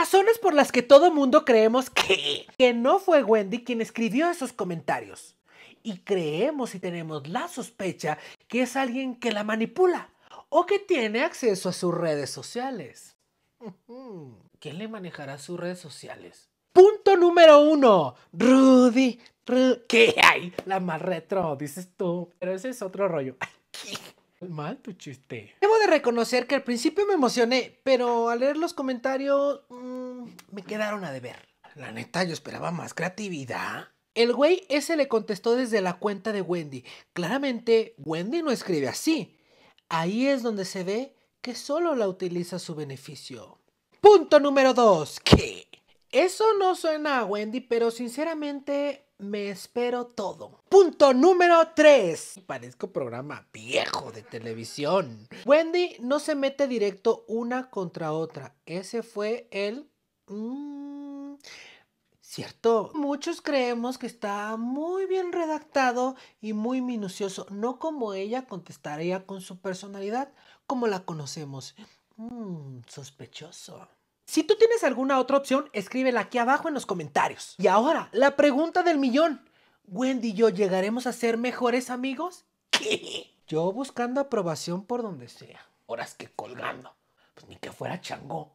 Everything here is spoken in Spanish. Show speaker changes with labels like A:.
A: Razones por las que todo mundo creemos que, que no fue Wendy quien escribió esos comentarios. Y creemos y tenemos la sospecha que es alguien que la manipula o que tiene acceso a sus redes sociales. ¿Quién le manejará sus redes sociales? Punto número uno. Rudy. ¿Qué hay? La más retro, dices tú. Pero ese es otro rollo. Mal tu chiste. Debo de reconocer que al principio me emocioné, pero al leer los comentarios me quedaron a deber. La neta, yo esperaba más creatividad. El güey ese le contestó desde la cuenta de Wendy. Claramente, Wendy no escribe así. Ahí es donde se ve que solo la utiliza a su beneficio. Punto número 2. ¿Qué? Eso no suena a Wendy, pero sinceramente me espero todo. Punto número 3. Parezco programa viejo de televisión. Wendy no se mete directo una contra otra. Ese fue el Mmm, Cierto, muchos creemos que está muy bien redactado y muy minucioso, no como ella contestaría con su personalidad, como la conocemos. Mmm, sospechoso. Si tú tienes alguna otra opción, escríbela aquí abajo en los comentarios. Y ahora, la pregunta del millón. ¿Wendy y yo llegaremos a ser mejores amigos? ¿Qué? Yo buscando aprobación por donde sea. Horas que colgando. Pues ni que fuera chango.